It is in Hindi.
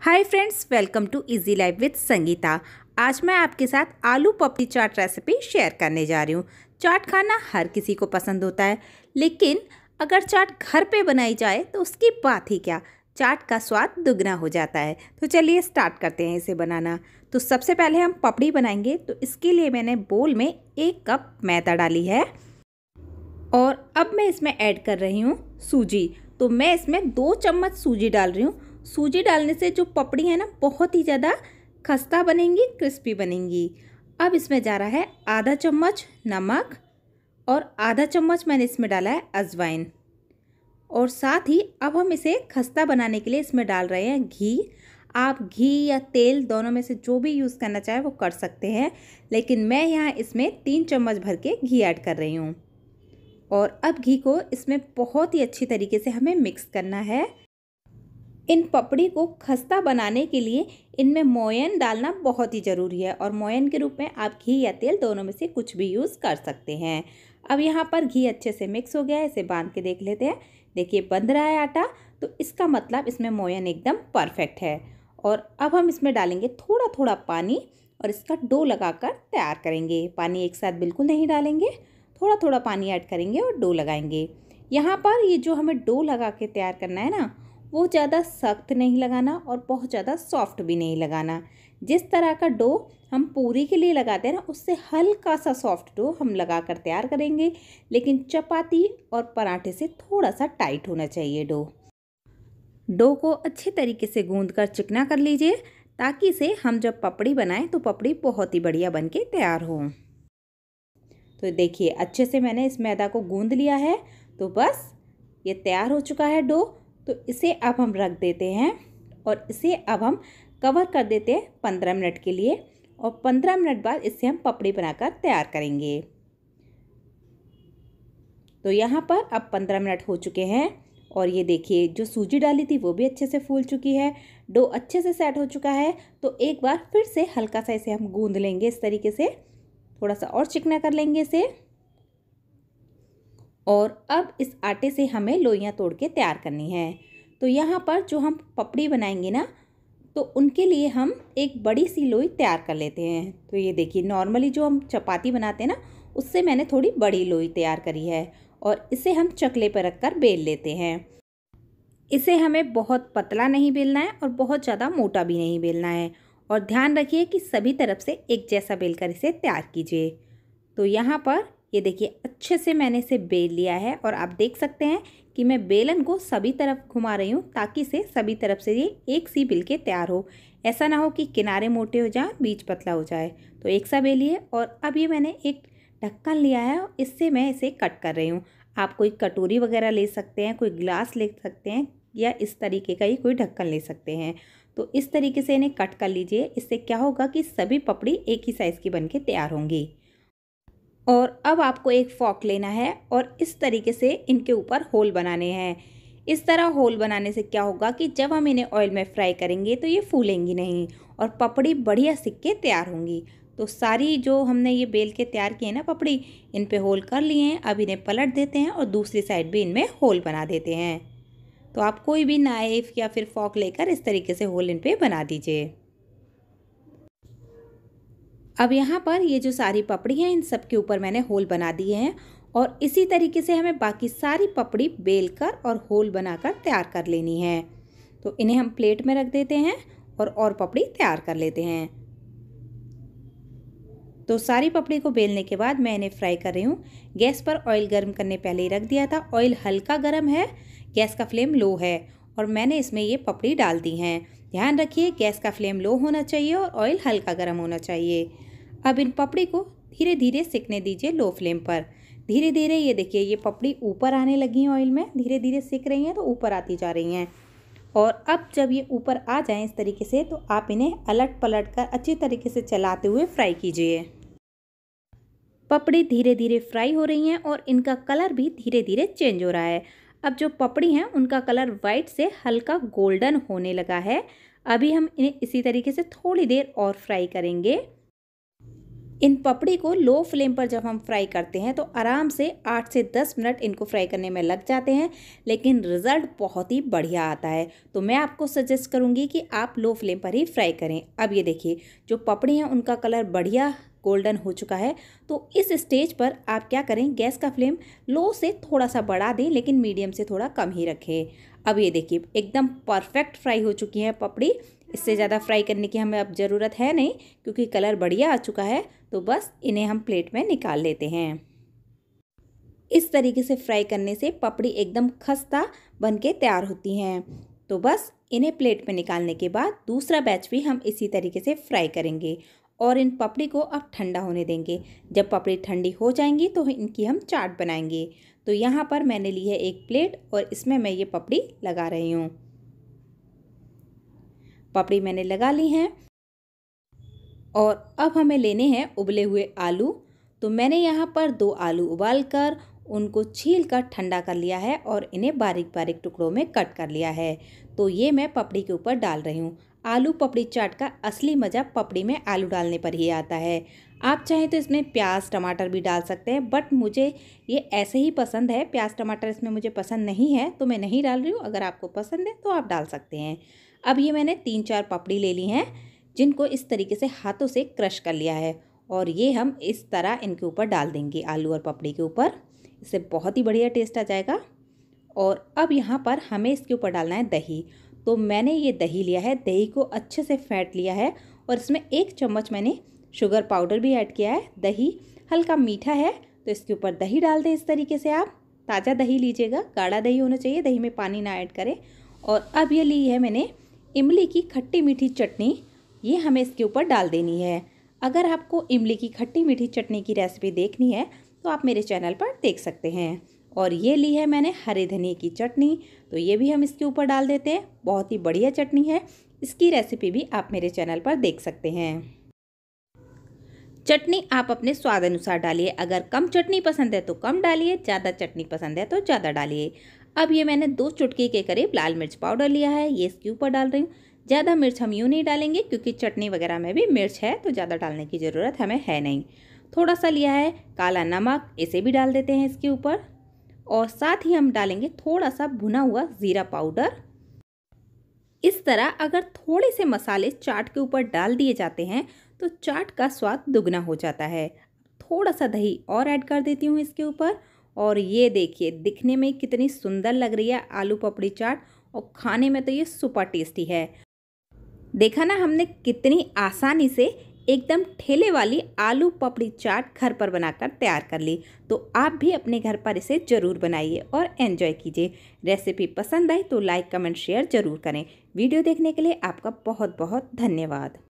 hi friends welcome to easy life with Sangeeta आज मैं आपके साथ आलू पपड़ी चाट रेसिपी शेयर करने जा रही हूँ चाट खाना हर किसी को पसंद होता है लेकिन अगर चाट घर पे बनाई जाए तो उसकी बात ही क्या चाट का स्वाद दुगना हो जाता है तो चलिए स्टार्ट करते हैं इसे बनाना तो सबसे पहले हम पपड़ी बनाएंगे तो इसके लिए मैंने बोल में एक कप मैदा डाली है और अब मैं इसमें ऐड कर रही हूँ सूजी तो मैं इसमें दो चम्मच सूजी डाल रही हूँ सूजी डालने से जो पपड़ी है ना बहुत ही ज़्यादा खस्ता बनेंगी क्रिस्पी बनेंगी अब इसमें जा रहा है आधा चम्मच नमक और आधा चम्मच मैंने इसमें डाला है अजवाइन और साथ ही अब हम इसे खस्ता बनाने के लिए इसमें डाल रहे हैं घी आप घी या तेल दोनों में से जो भी यूज़ करना चाहे वो कर सकते हैं लेकिन मैं यहाँ इसमें तीन चम्मच भर के घी ऐड कर रही हूँ और अब घी को इसमें बहुत ही अच्छी तरीके से हमें मिक्स करना है इन पपड़ी को खस्ता बनाने के लिए इनमें मोयन डालना बहुत ही ज़रूरी है और मोयन के रूप में आप घी या तेल दोनों में से कुछ भी यूज़ कर सकते हैं अब यहाँ पर घी अच्छे से मिक्स हो गया है इसे बांध के देख लेते हैं देखिए बंध रहा है आटा तो इसका मतलब इसमें मोयन एकदम परफेक्ट है और अब हम इसमें डालेंगे थोड़ा थोड़ा पानी और इसका डो लगाकर तैयार करेंगे पानी एक साथ बिल्कुल नहीं डालेंगे थोड़ा थोड़ा पानी ऐड करेंगे और डो लगाएंगे यहाँ पर ये जो हमें डो लगा के तैयार करना है ना वो ज़्यादा सख्त नहीं लगाना और बहुत ज़्यादा सॉफ्ट भी नहीं लगाना जिस तरह का डो हम पूरी के लिए लगाते हैं ना उससे हल्का सा सॉफ्ट डो हम लगा कर तैयार करेंगे लेकिन चपाती और पराठे से थोड़ा सा टाइट होना चाहिए डो डो को अच्छे तरीके से गूंद कर चिकना कर लीजिए ताकि इसे हम जब पपड़ी बनाएं तो पपड़ी बहुत ही बढ़िया बन के तैयार हो तो देखिए अच्छे से मैंने इस मैदा को गूँध लिया है तो बस ये तैयार हो चुका है डो तो इसे अब हम रख देते हैं और इसे अब हम कवर कर देते हैं पंद्रह मिनट के लिए और पंद्रह मिनट बाद इसे हम पपड़ी बनाकर तैयार करेंगे तो यहाँ पर अब पंद्रह मिनट हो चुके हैं और ये देखिए जो सूजी डाली थी वो भी अच्छे से फूल चुकी है डो अच्छे से सेट हो चुका है तो एक बार फिर से हल्का सा इसे हम गूंद लेंगे इस तरीके से थोड़ा सा और चिकना कर लेंगे इसे और अब इस आटे से हमें लोइयाँ तोड़ के तैयार करनी है तो यहाँ पर जो हम पपड़ी बनाएंगे ना तो उनके लिए हम एक बड़ी सी लोई तैयार कर लेते हैं तो ये देखिए नॉर्मली जो हम चपाती बनाते हैं ना उससे मैंने थोड़ी बड़ी लोई तैयार करी है और इसे हम चकले पर रख कर बेल लेते हैं इसे हमें बहुत पतला नहीं बेलना है और बहुत ज़्यादा मोटा भी नहीं बेलना है और ध्यान रखिए कि सभी तरफ से एक जैसा बेलकर इसे तैयार कीजिए तो यहाँ पर ये देखिए अच्छे से मैंने इसे बेल लिया है और आप देख सकते हैं कि मैं बेलन को सभी तरफ घुमा रही हूँ ताकि से सभी तरफ से ये एक सी बिल के तैयार हो ऐसा ना हो कि किनारे मोटे हो जाए बीच पतला हो जाए तो एक सा बेलिए और अब ये मैंने एक ढक्कन लिया है और इससे मैं इसे कट कर रही हूँ आप कोई कटोरी वगैरह ले सकते हैं कोई ग्लास ले सकते हैं या इस तरीके का ही कोई ढक्कन ले सकते हैं तो इस तरीके से इन्हें कट कर लीजिए इससे क्या होगा कि सभी पपड़ी एक ही साइज़ की बन के तैयार होंगी और अब आपको एक फॉक लेना है और इस तरीके से इनके ऊपर होल बनाने हैं इस तरह होल बनाने से क्या होगा कि जब हम इन्हें ऑयल में फ्राई करेंगे तो ये फूलेंगी नहीं और पपड़ी बढ़िया सिक के तैयार होंगी तो सारी जो हमने ये बेल के तैयार किए हैं ना पपड़ी इन पे होल कर लिए हैं अब इन्हें पलट देते हैं और दूसरी साइड भी इनमें होल बना देते हैं तो आप कोई भी नाइफ़ या फिर फॉक लेकर इस तरीके से होल इन पर बना दीजिए अब यहाँ पर ये जो सारी पपड़ी हैं इन सब के ऊपर मैंने होल बना दिए हैं और इसी तरीके से हमें बाकी सारी पपड़ी बेल कर और होल बनाकर तैयार कर लेनी है तो इन्हें हम प्लेट में रख देते हैं और और पपड़ी तैयार कर लेते हैं तो सारी पपड़ी को बेलने के बाद मैं इन्हें फ्राई कर रही हूँ गैस पर ऑयल गर्म करने पहले ही रख दिया था ऑयल हल्का गर्म है गैस का फ्लेम लो है और मैंने इसमें ये पपड़ी डाल दी हैं ध्यान रखिए गैस का फ्लेम लो होना चाहिए और ऑयल हल्का गर्म होना चाहिए अब इन पपड़ी को धीरे धीरे सेकने दीजिए लो फ्लेम पर धीरे धीरे ये देखिए ये पपड़ी ऊपर आने लगी हैं ऑयल में धीरे धीरे सेक रही हैं तो ऊपर आती जा रही हैं और अब जब ये ऊपर आ जाए इस तरीके से तो आप इन्हें अलट पलट कर अच्छे तरीके से चलाते हुए फ्राई कीजिए पपड़ी धीरे धीरे फ्राई हो रही हैं और इनका कलर भी धीरे धीरे चेंज हो रहा है अब जो पपड़ी हैं उनका कलर वाइट से हल्का गोल्डन होने लगा है अभी हम इन्हें इसी तरीके से थोड़ी देर और फ्राई करेंगे इन पपड़ी को लो फ्लेम पर जब हम फ्राई करते हैं तो आराम से आठ से दस मिनट इनको फ्राई करने में लग जाते हैं लेकिन रिज़ल्ट बहुत ही बढ़िया आता है तो मैं आपको सजेस्ट करूँगी कि आप लो फ्लेम पर ही फ्राई करें अब ये देखिए जो पपड़ी हैं उनका कलर बढ़िया गोल्डन हो चुका है तो इस स्टेज पर आप क्या करें गैस का फ्लेम लो से थोड़ा सा बढ़ा दें लेकिन मीडियम से थोड़ा कम ही रखें अब ये देखिए एकदम परफेक्ट फ्राई हो चुकी है पपड़ी इससे ज़्यादा फ्राई करने की हमें अब ज़रूरत है नहीं क्योंकि कलर बढ़िया आ चुका है तो बस इन्हें हम प्लेट में निकाल लेते हैं इस तरीके से फ्राई करने से पपड़ी एकदम खस्ता बन के तैयार होती हैं तो बस इन्हें प्लेट में निकालने के बाद दूसरा बैच भी हम इसी तरीके से फ्राई करेंगे और इन पपड़ी को अब ठंडा होने देंगे जब पपड़ी ठंडी हो जाएंगी तो इनकी हम चाट बनाएंगे तो यहाँ पर मैंने ली है एक प्लेट और इसमें मैं ये पपड़ी लगा रही हूँ पापड़ी मैंने लगा ली हैं और अब हमें लेने हैं उबले हुए आलू तो मैंने यहाँ पर दो आलू उबाल कर उनको छील कर ठंडा कर लिया है और इन्हें बारीक बारीक टुकड़ों में कट कर लिया है तो ये मैं पपड़ी के ऊपर डाल रही हूँ आलू पपड़ी चाट का असली मज़ा पपड़ी में आलू डालने पर ही आता है आप चाहें तो इसमें प्याज टमाटर भी डाल सकते हैं बट मुझे ये ऐसे ही पसंद है प्याज टमाटर इसमें मुझे पसंद नहीं है तो मैं नहीं डाल रही हूँ अगर आपको पसंद है तो आप डाल सकते हैं अब ये मैंने तीन चार पापड़ी ले ली हैं जिनको इस तरीके से हाथों से क्रश कर लिया है और ये हम इस तरह इनके ऊपर डाल देंगे आलू और पपड़ी के ऊपर इससे बहुत ही बढ़िया टेस्ट आ जाएगा और अब यहाँ पर हमें इसके ऊपर डालना है दही तो मैंने ये दही लिया है दही को अच्छे से फेंट लिया है और इसमें एक चम्मच मैंने शुगर पाउडर भी ऐड किया है दही हल्का मीठा है तो इसके ऊपर दही डाल दें इस तरीके से आप ताज़ा दही लीजिएगा गाढ़ा दही होना चाहिए दही में पानी ना ऐड करें और अब ये ली है मैंने इमली की खट्टी मीठी चटनी ये हमें इसके ऊपर डाल देनी है अगर आपको इमली की खट्टी मीठी चटनी की रेसिपी देखनी है तो आप मेरे चैनल पर देख सकते हैं और ये ली है मैंने हरे धनिए की चटनी तो ये भी हम इसके ऊपर डाल देते हैं बहुत ही बढ़िया चटनी है इसकी रेसिपी भी आप मेरे चैनल पर देख सकते हैं चटनी आप अपने स्वाद अनुसार डालिए अगर कम चटनी पसंद है तो कम डालिए ज़्यादा चटनी पसंद है तो ज़्यादा डालिए अब ये मैंने दो चुटकी के करीब लाल मिर्च पाउडर लिया है ये इसके ऊपर डाल रही हूँ ज़्यादा मिर्च हम यूँ नहीं डालेंगे क्योंकि चटनी वगैरह में भी मिर्च है तो ज़्यादा डालने की ज़रूरत हमें है नहीं थोड़ा सा लिया है काला नमक इसे भी डाल देते हैं इसके ऊपर और साथ ही हम डालेंगे थोड़ा सा भुना हुआ ज़ीरा पाउडर इस तरह अगर थोड़े से मसाले चाट के ऊपर डाल दिए जाते हैं तो चाट का स्वाद दुगना हो जाता है थोड़ा सा दही और ऐड कर देती हूँ इसके ऊपर और ये देखिए दिखने में कितनी सुंदर लग रही है आलू पपड़ी चाट और खाने में तो ये सुपर टेस्टी है देखा ना हमने कितनी आसानी से एकदम ठेले वाली आलू पपड़ी चाट घर पर बनाकर तैयार कर ली तो आप भी अपने घर पर इसे ज़रूर बनाइए और एंजॉय कीजिए रेसिपी पसंद आई तो लाइक कमेंट शेयर ज़रूर करें वीडियो देखने के लिए आपका बहुत बहुत धन्यवाद